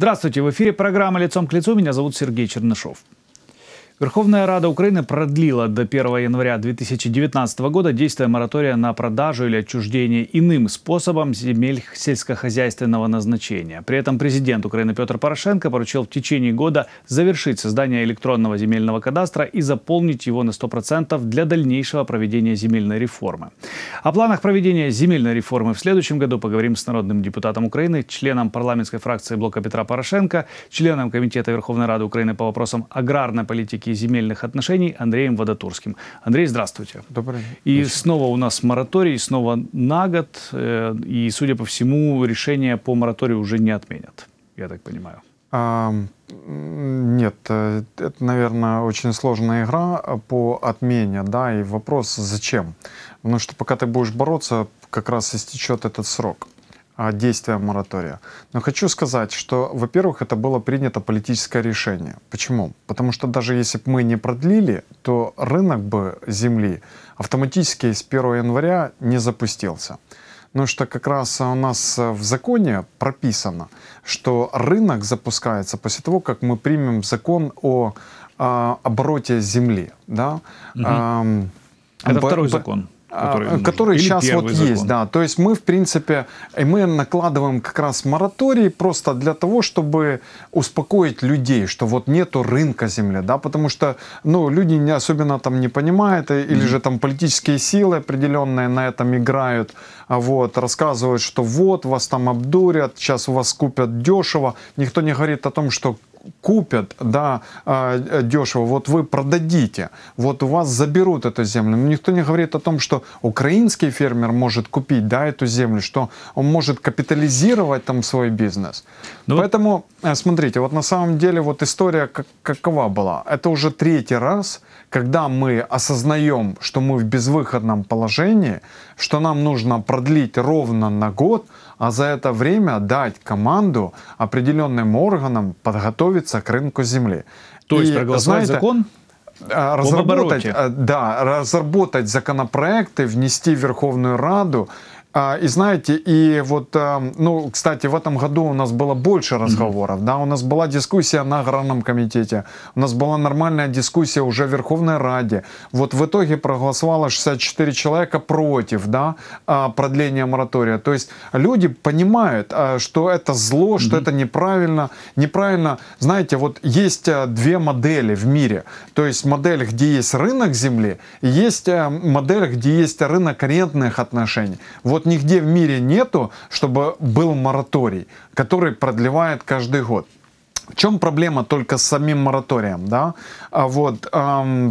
Здравствуйте, в эфире программа «Лицом к лицу». Меня зовут Сергей Чернышов. Верховная Рада Украины продлила до 1 января 2019 года действие моратория на продажу или отчуждение иным способом земель сельскохозяйственного назначения. При этом президент Украины Петр Порошенко поручил в течение года завершить создание электронного земельного кадастра и заполнить его на 100% для дальнейшего проведения земельной реформы. О планах проведения земельной реформы в следующем году поговорим с народным депутатом Украины, членом парламентской фракции блока Петра Порошенко, членом Комитета Верховной Рады Украины по вопросам аграрной политики политики земельных отношений Андреем Водотурским. Андрей, здравствуйте. Добрый день. И Очень. снова у нас мораторий, снова на год. Э, и, судя по всему, решение по мораторию уже не отменят, я так понимаю. А, нет, э, это, наверное, очень сложная игра по отмене, да, и вопрос зачем? Потому ну, что пока ты будешь бороться, как раз истечет этот срок действия моратория. Но хочу сказать, что, во-первых, это было принято политическое решение. Почему? Потому что даже если бы мы не продлили, то рынок бы земли автоматически с 1 января не запустился. Ну что как раз у нас в законе прописано, что рынок запускается после того, как мы примем закон о, о а, обороте земли. Да? Угу. Эм, это по, второй закон. А, который, а, нужен, сейчас вот закон. есть, да. То есть мы, в принципе, мы накладываем как раз мораторий просто для того, чтобы успокоить людей, что вот нету рынка земли, да, потому что, ну, люди не особенно там не понимают, или mm-hmm. же там политические силы определенные на этом играют, а вот, рассказывают, что вот, вас там обдурят, сейчас у вас купят дешево. Никто не говорит о том, что купят, да, а, э, дешево, вот вы продадите, вот у вас заберут эту землю. Никто не говорит о том, что украинский фермер может купить, да, эту землю, что он может капитализировать там свой бизнес. Ну, Поэтому, э, смотрите, вот на самом деле вот история как, какова была. Это уже третий раз, когда мы осознаем, что мы в безвыходном положении, что нам нужно продлить ровно на год – а за это время дать команду определенным органам подготовиться к рынку земли. То есть И, проголосовать знаете, закон? Э, разработать, э, да, разработать законопроекты, внести в Верховную Раду а, и знаете, и вот, эм, ну, кстати, в этом году у нас было больше разговоров, mm-hmm. да, у нас была дискуссия на аграрном комитете, у нас была нормальная дискуссия уже в Верховной Раде. Вот в итоге проголосовало 64 человека против, да, а, продления моратория. То есть люди понимают, э, что это зло, что mm-hmm. это неправильно, неправильно. Знаете, вот есть э, две модели в мире. То есть модель, где есть рынок земли, и есть э, модель, где есть рынок арендных отношений. Вот вот нигде в мире нету, чтобы был мораторий, который продлевает каждый год. В чем проблема только с самим мораторием? Да? А вот.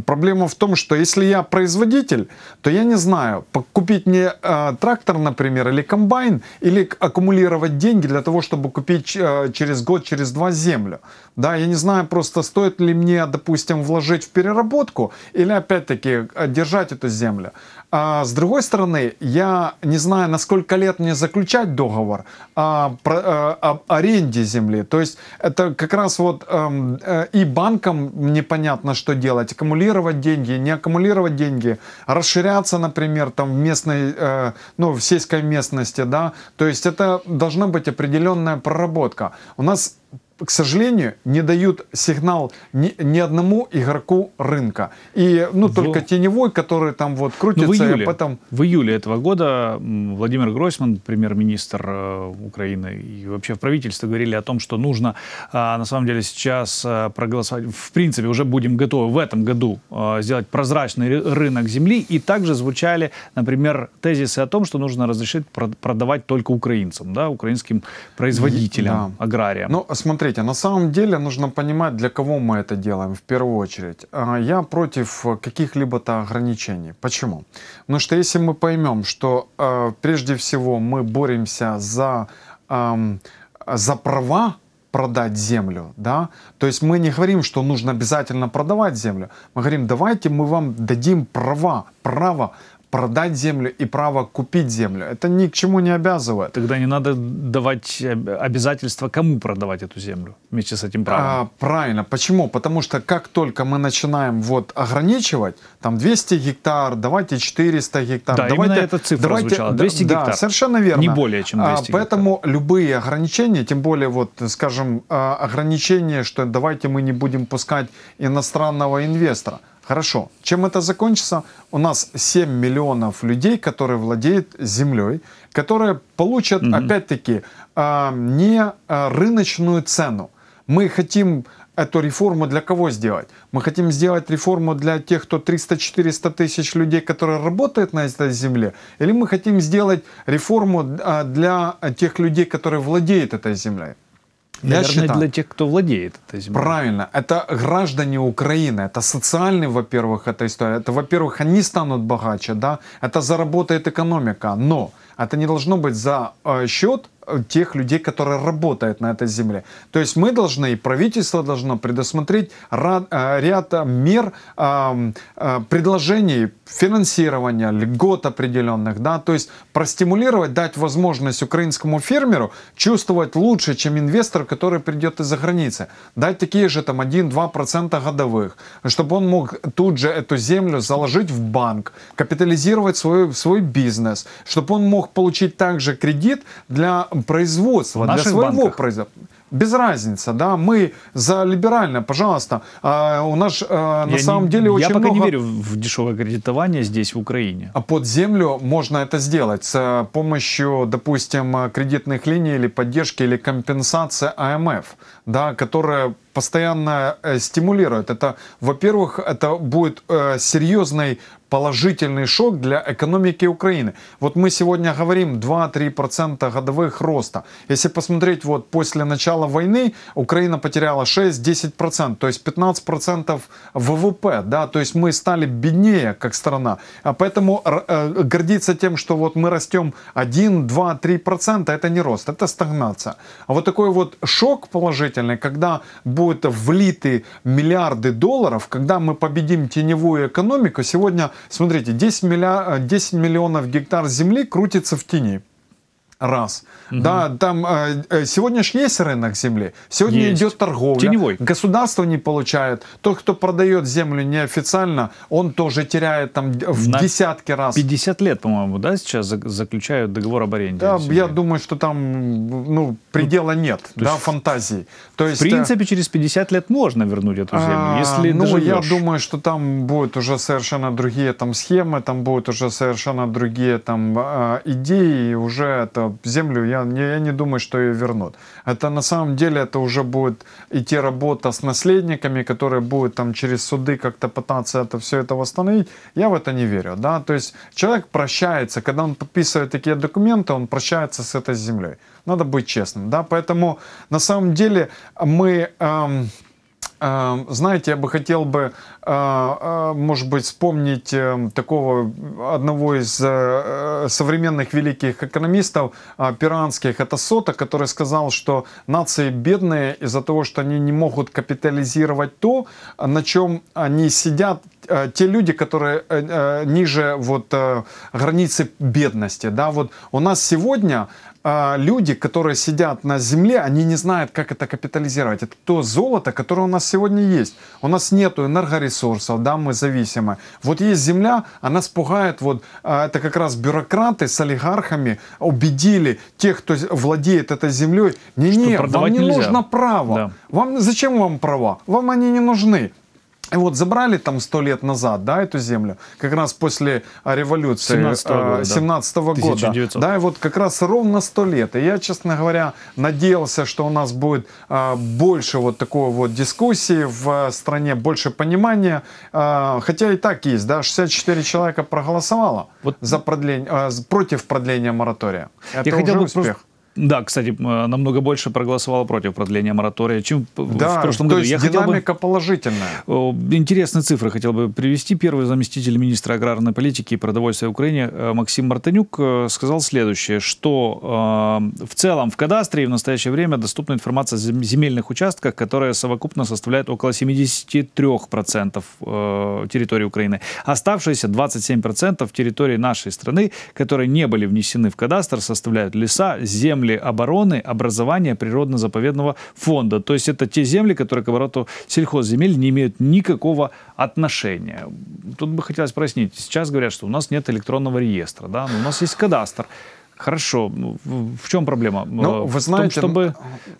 Проблема в том, что если я производитель, то я не знаю, купить мне а, трактор, например, или комбайн, или аккумулировать деньги для того, чтобы купить а, через год, через два землю. Да, я не знаю просто, стоит ли мне, допустим, вложить в переработку или, опять-таки, держать эту землю. А с другой стороны, я не знаю, на сколько лет мне заключать договор о, о, о аренде земли. То есть это как раз вот э, и банкам непонятно, непонятно, что делать. Аккумулировать деньги, не аккумулировать деньги, расширяться, например, там в местной, э, ну, в сельской местности, да. То есть это должна быть определенная проработка. У нас к сожалению, не дают сигнал ни, ни одному игроку рынка. И, ну, в... только теневой, который там вот ну, крутится, в июле, и потом... В июле этого года Владимир Гройсман, премьер-министр э, Украины, и вообще в правительстве говорили о том, что нужно, э, на самом деле, сейчас э, проголосовать, в принципе, уже будем готовы в этом году э, сделать прозрачный рынок земли, и также звучали, например, тезисы о том, что нужно разрешить продавать только украинцам, да, украинским производителям, да. аграриям. Ну, смотри, смотрите, на самом деле нужно понимать, для кого мы это делаем в первую очередь. А, я против каких-либо то ограничений. Почему? Потому что если мы поймем, что а, прежде всего мы боремся за, за права продать землю, да, то есть мы не говорим, что нужно обязательно продавать землю, мы говорим, давайте мы вам дадим права, право продать землю и право купить землю. Это ни к чему не обязывает. Тогда не надо давать обязательства, кому продавать эту землю вместе с этим правом. А, правильно. Почему? Потому что как только мы начинаем вот ограничивать, там 200 гектар, давайте 400 гектар. Да, давайте, именно эта цифра давайте, звучала. 200 да, гектар. совершенно верно. Не более, чем 200 а, Поэтому любые ограничения, тем более вот, скажем, а, ограничения, что давайте мы не будем пускать иностранного инвестора. Хорошо. Чем это закончится? У нас 7 миллионов людей, которые владеют землей, которые получат, угу. опять-таки, а, не а, рыночную цену. Мы хотим эту реформу для кого сделать? Мы хотим сделать реформу для тех, кто 300-400 тысяч людей, которые работают на этой земле? Или мы хотим сделать реформу а, для тех людей, которые владеют этой землей? Я считаю, для тех, кто владеет этой землей. Правильно. Это граждане Украины. Это социальный, во-первых, эта история. Это, во-первых, они станут богаче, да. Это заработает экономика. Но это не должно быть за э, счет тех людей, которые работают на этой земле. То есть мы должны, и правительство должно предусмотреть э, ряд, ряд э, мер, э, предложений, финансирования, льгот определенных, да, то есть простимулировать, дать возможность украинскому фермеру чувствовать лучше, чем инвестор, который придет из-за границы. Дать такие же там 1-2% годовых, чтобы он мог тут же эту землю заложить в банк, капитализировать свой, свой бизнес, чтобы он мог получить также кредит для производства, для своего банках. производства. Без разницы, да, мы за либерально, пожалуйста. А у нас а, на я самом не, деле очень много. Я пока не верю в дешевое кредитование здесь, в Украине. А под землю можно это сделать с помощью, допустим, кредитных линий или поддержки, или компенсации АМФ, да, которая постоянно э, стимулирует. Это, во-первых, это будет э, серьезный положительный шок для экономики Украины. Вот мы сегодня говорим 2-3% годовых роста. Если посмотреть, вот после начала войны Украина потеряла 6-10%, то есть 15% ВВП, да, то есть мы стали беднее как страна. А поэтому э, э гордиться тем, что вот мы растем 1, 2, 3%, это не рост, это стагнация. А вот такой вот шок положительный, когда будут влиты миллиарды долларов, когда мы победим теневую экономику, сегодня Смотрите, 10, миллион, 10 миллионов гектар земли крутится в тени раз. Угу. Да, там э, э сегодня же есть рынок земли, сегодня есть. идет торговля. Теневой. Государство не получает. Тот, кто продает землю неофициально, он тоже теряет там в На десятки раз. 50 лет, по-моему, да, сейчас заключают договор об аренде. Да, я думаю, что там ну, предела ну, нет, да, есть, фантазии. То есть, в принципе, э, через 50 лет можно вернуть эту землю, а, если Ну, доживешь. я думаю, что там будут уже совершенно другие там схемы, там будут уже совершенно другие там э, идеи, и уже это землю, я, не я не думаю, что ее вернут. Это на самом деле это уже будет идти работа с наследниками, которые будут там через суды как-то пытаться это все это восстановить. Я в это не верю, да. То есть человек прощается, когда он подписывает такие документы, он прощается с этой землей. Надо быть честным, да. Поэтому на самом деле мы эм, Эм, знаете, я бы хотел бы, э, э, может быть, вспомнить э, такого одного из современных великих экономистов пиранских, это Сота, который сказал, что нации бедные из-за того, что они не могут капитализировать то, на чем они сидят, те люди, которые ниже вот границы бедности. Да, вот у нас сегодня а, люди, которые сидят на земле, они не знают, как это капитализировать. Это то золото, которое у нас сегодня есть. У нас нет энергоресурсов, да, мы зависимы. Вот есть земля, она спугает, вот, а, это как раз бюрократы с олигархами убедили тех, кто владеет этой землей, не, не, вам не нельзя. нужно право. Да. Вам, зачем вам права? Вам они не нужны. И вот забрали там сто лет назад, да, эту землю, как раз после а, революции 17 -го а, года, 17 -го да. года да, и вот как раз ровно сто лет. И я, честно говоря, надеялся, что у нас будет а, больше вот такого вот дискуссии в а, стране, больше понимания, а, хотя и так есть, да, 64 человека проголосовало вот. за продление, а, против продления моратория. Это я хотел успех. Да, кстати, э, намного больше проголосовало против продления моратория, чем да, в прошлом то году. Есть Я динамика бы... положительная. Интересные цифры хотел бы привести. Первый заместитель министра аграрной политики и продовольствия Украины э, Максим Мартынюк э, сказал следующее, что э, в целом в кадастре в настоящее время доступна информация о земельных участках, которая совокупно составляет около 73% территории Украины. Оставшиеся 27% территории нашей страны, которые не были внесены в кадастр, составляют леса, земли, земли обороны, образования природно-заповедного фонда. То есть это те земли, которые к обороту сельхозземель не имеют никакого отношения. Тут бы хотелось прояснить. Сейчас говорят, что у нас нет электронного реестра, да, но у нас есть кадастр. Хорошо. Ну, в чем проблема? Ну, э, вы знаете, в том, чтобы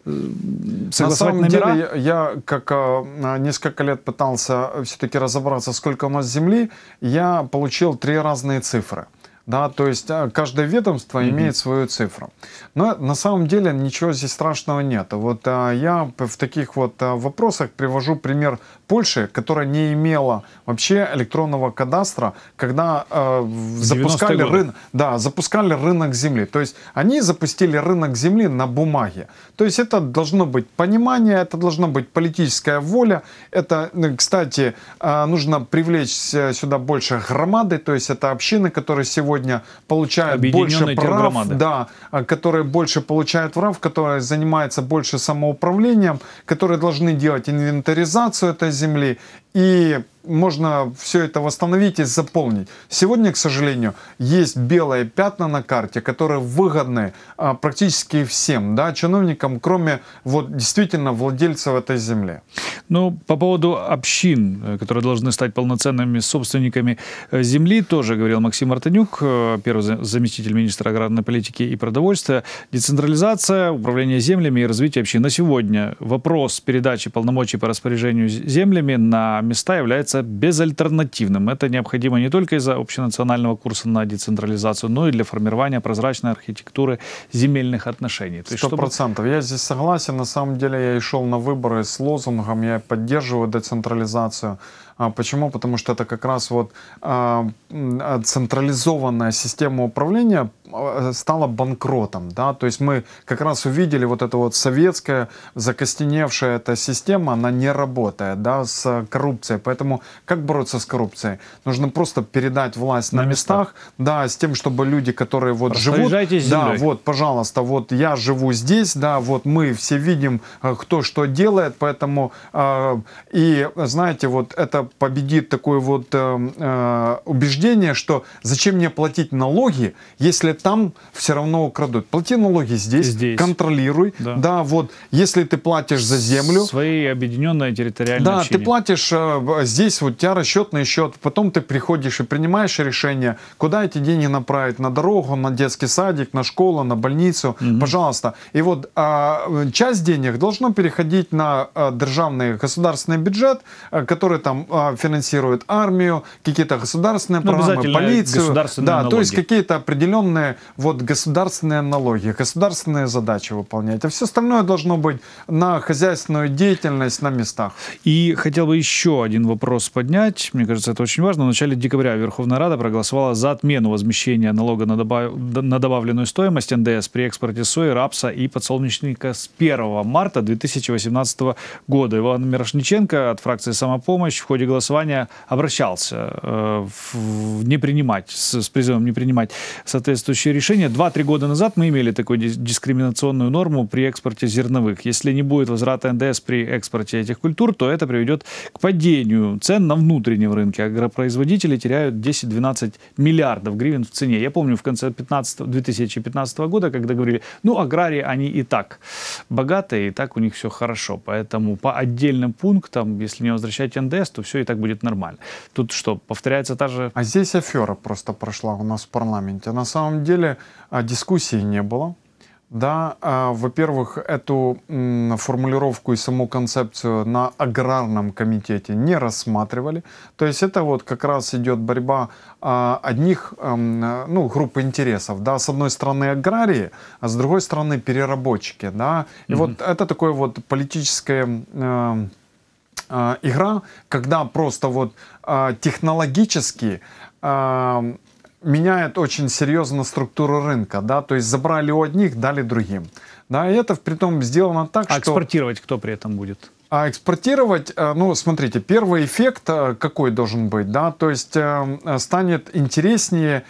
ну, э, на самом номера? деле я, как а, несколько лет пытался все-таки разобраться, сколько у нас земли, я получил три разные цифры да, то есть а, каждое ведомство mm-hmm. имеет свою цифру. Но на самом деле ничего здесь страшного нет. Вот а, я в таких вот а, вопросах привожу пример Польши, которая не имела вообще электронного кадастра, когда э, запускали, рын... да, запускали рынок земли. То есть они запустили рынок земли на бумаге. То есть это должно быть понимание, это должна быть политическая воля. Это, кстати, нужно привлечь э, сюда больше громады, то есть это общины, которые сегодня сегодня получают больше прав, громады. да, а, которые больше получают прав, которые занимаются больше самоуправлением, которые должны делать инвентаризацию этой земли и можно все это восстановить и заполнить. Сегодня, к сожалению, есть белые пятна на карте, которые выгодны а, практически всем, да, чиновникам, кроме вот действительно владельцев этой земли. Ну, по поводу общин, э, которые должны стать полноценными собственниками э, земли, тоже говорил Максим Артанюк, э, первый заместитель министра аграрной политики и продовольствия. Децентрализация, управление землями и развитие общин. На сегодня вопрос передачи полномочий по распоряжению землями на места является является безальтернативным. Это необходимо не только из-за общенационального курса на децентрализацию, но и для формирования прозрачной архитектуры земельных отношений. Сто процентов. Чтобы... Я здесь согласен. На самом деле я и шел на выборы с лозунгом «Я поддерживаю децентрализацию». А почему? Потому что это как раз вот а, а, централизованная система управления Э, стала банкротом. Да? То есть мы как раз увидели вот эта вот советская закостеневшая эта система, она не работает да, с коррупцией. Поэтому как бороться с коррупцией? Нужно просто передать власть на, на местах, местах, да, с тем, чтобы люди, которые вот живут, да, вот, пожалуйста, вот я живу здесь, да, вот мы все видим, э, кто что делает, поэтому э, и знаете, вот это победит такое вот эм, э, убеждение, что зачем мне платить налоги, если там все равно украдут. Плати налоги здесь, здесь. контролируй. Да. да, вот, если ты платишь за землю... Свои объединенные территориальные Да, общины. ты платишь э, здесь, вот у тебя расчетный счет, потом ты приходишь и принимаешь решение, куда эти деньги направить, на дорогу, на детский садик, на школу, на больницу, угу. пожалуйста. И вот а, часть денег должно переходить на а, державный государственный бюджет, а, который там а, финансирует армию, какие-то государственные ну, программы, полицию. Да, налоги. то есть какие-то определенные вот государственные налоги, государственные задачи выполнять, а все остальное должно быть на хозяйственную деятельность на местах. И хотел бы еще один вопрос поднять, мне кажется, это очень важно. В начале декабря Верховная Рада проголосовала за отмену возмещения налога на, добав... на добавленную стоимость НДС при экспорте сои, рапса и подсолнечника с 1 марта 2018 года. Иван Мирошниченко от фракции «Самопомощь» в ходе голосования обращался э, в, не принимать, с, с призывом не принимать соответствующие соответствующее решение. два-три года назад мы имели такую дискриминационную норму при экспорте зерновых. Если не будет возврата НДС при экспорте этих культур, то это приведет к падению цен на внутреннем рынке. Агропроизводители теряют 10-12 миллиардов гривен в цене. Я помню в конце 15, 2015 года, когда говорили, ну, аграрии, они и так богатые, и так у них все хорошо. Поэтому по отдельным пунктам, если не возвращать НДС, то все и так будет нормально. Тут что, повторяется та же... А здесь афера просто прошла у нас в парламенте. На самом деле а, дискуссии не было. Да, а, во-первых, эту формулировку и саму концепцию на аграрном комитете не рассматривали. То есть это вот как раз идет борьба а, одних эм, ну, групп интересов. Да? С одной стороны аграрии, а с другой стороны переработчики. Да? И mm-hmm. вот это такое вот политическое э, э, игра, когда просто вот технологически меняет очень серьезно структуру рынка, да, то есть забрали у одних, дали другим. Да, и это при том сделано так, а что... экспортировать кто при этом будет? А экспортировать, э, ну, смотрите, первый эффект э, какой должен быть, да, то есть э, станет интереснее,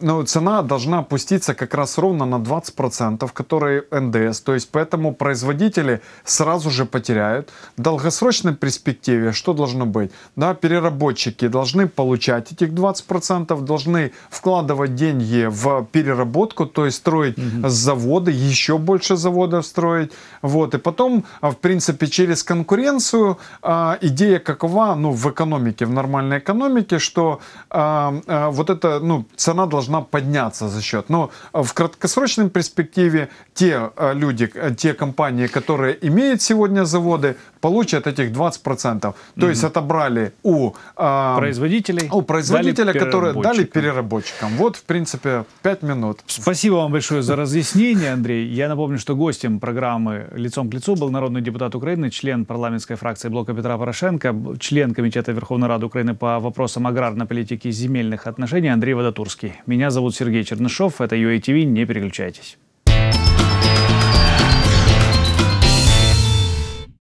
ну, цена должна опуститься как раз ровно на 20%, которые НДС, то есть поэтому производители сразу же потеряют. В долгосрочной перспективе что должно быть? Да, переработчики должны получать этих 20%, должны вкладывать деньги в переработку, то есть строить угу. заводы, еще больше заводов строить, вот, и потом, в принципе, через через конкуренцию э, а, идея какова, ну, в экономике, в нормальной экономике, что э, э, вот эта, ну, цена должна подняться за счет. Но в краткосрочной перспективе те люди, те компании, которые имеют сегодня заводы, получат этих 20%. То угу. есть отобрали у э, производителей, у производителя, дали которые дали переработчикам. Вот, в принципе, 5 минут. Спасибо вам большое за разъяснение, Андрей. Я напомню, что гостем программы «Лицом к лицу» был народный депутат Украины, член парламентской фракции блока Петра Порошенко, член Комитета Верховной Рады Украины по вопросам аграрной политики и земельных отношений Андрей Водотурский. Меня зовут Сергей Чернышов, это UATV, не переключайтесь.